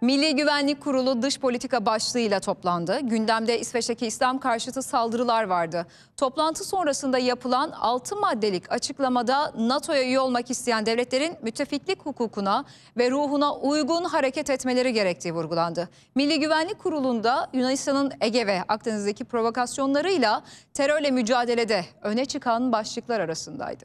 Milli Güvenlik Kurulu dış politika başlığıyla toplandı. Gündemde İsveç'teki İslam karşıtı saldırılar vardı. Toplantı sonrasında yapılan 6 maddelik açıklamada NATO'ya üye olmak isteyen devletlerin müttefiklik hukukuna ve ruhuna uygun hareket etmeleri gerektiği vurgulandı. Milli Güvenlik Kurulu'nda Yunanistan'ın Ege ve Akdeniz'deki provokasyonlarıyla terörle mücadelede öne çıkan başlıklar arasındaydı.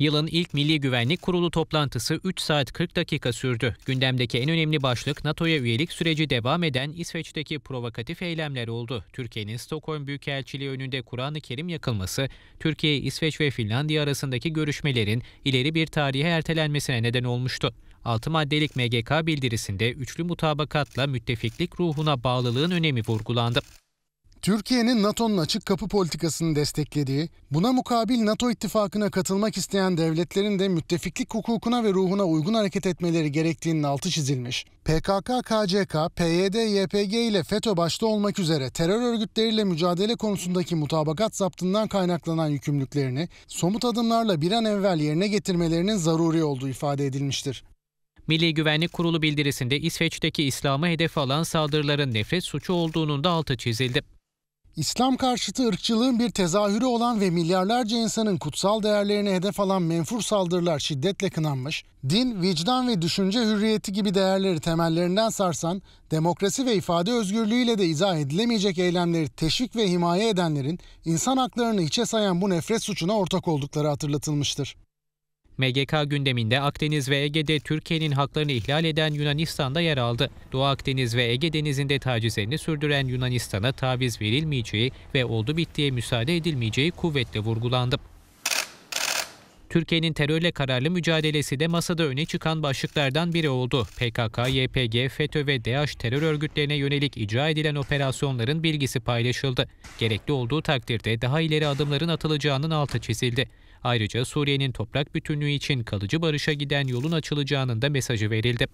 Yılın ilk Milli Güvenlik Kurulu toplantısı 3 saat 40 dakika sürdü. Gündemdeki en önemli başlık NATO'ya üyelik süreci devam eden İsveç'teki provokatif eylemler oldu. Türkiye'nin Stockholm Büyükelçiliği önünde Kur'an-ı Kerim yakılması, Türkiye, İsveç ve Finlandiya arasındaki görüşmelerin ileri bir tarihe ertelenmesine neden olmuştu. 6 maddelik MGK bildirisinde üçlü mutabakatla müttefiklik ruhuna bağlılığın önemi vurgulandı. Türkiye'nin NATO'nun açık kapı politikasını desteklediği, buna mukabil NATO ittifakına katılmak isteyen devletlerin de müttefiklik hukukuna ve ruhuna uygun hareket etmeleri gerektiğinin altı çizilmiş. PKK, KCK, PYD, YPG ile FETÖ başta olmak üzere terör örgütleriyle mücadele konusundaki mutabakat zaptından kaynaklanan yükümlülüklerini somut adımlarla bir an evvel yerine getirmelerinin zaruri olduğu ifade edilmiştir. Milli Güvenlik Kurulu bildirisinde İsveç'teki İslam'ı hedef alan saldırıların nefret suçu olduğunun da altı çizildi. İslam karşıtı ırkçılığın bir tezahürü olan ve milyarlarca insanın kutsal değerlerini hedef alan menfur saldırılar şiddetle kınanmış, din, vicdan ve düşünce hürriyeti gibi değerleri temellerinden sarsan, demokrasi ve ifade özgürlüğüyle de izah edilemeyecek eylemleri teşvik ve himaye edenlerin insan haklarını hiçe sayan bu nefret suçuna ortak oldukları hatırlatılmıştır. MGK gündeminde Akdeniz ve Ege'de Türkiye'nin haklarını ihlal eden Yunanistan'da yer aldı. Doğu Akdeniz ve Ege Denizi'nde tacizlerini sürdüren Yunanistan'a taviz verilmeyeceği ve oldu bittiye müsaade edilmeyeceği kuvvetle vurgulandı. Türkiye'nin terörle kararlı mücadelesi de masada öne çıkan başlıklardan biri oldu. PKK, YPG, FETÖ ve DAEŞ terör örgütlerine yönelik icra edilen operasyonların bilgisi paylaşıldı. Gerekli olduğu takdirde daha ileri adımların atılacağının altı çizildi. Ayrıca Suriye'nin toprak bütünlüğü için kalıcı barışa giden yolun açılacağının da mesajı verildi.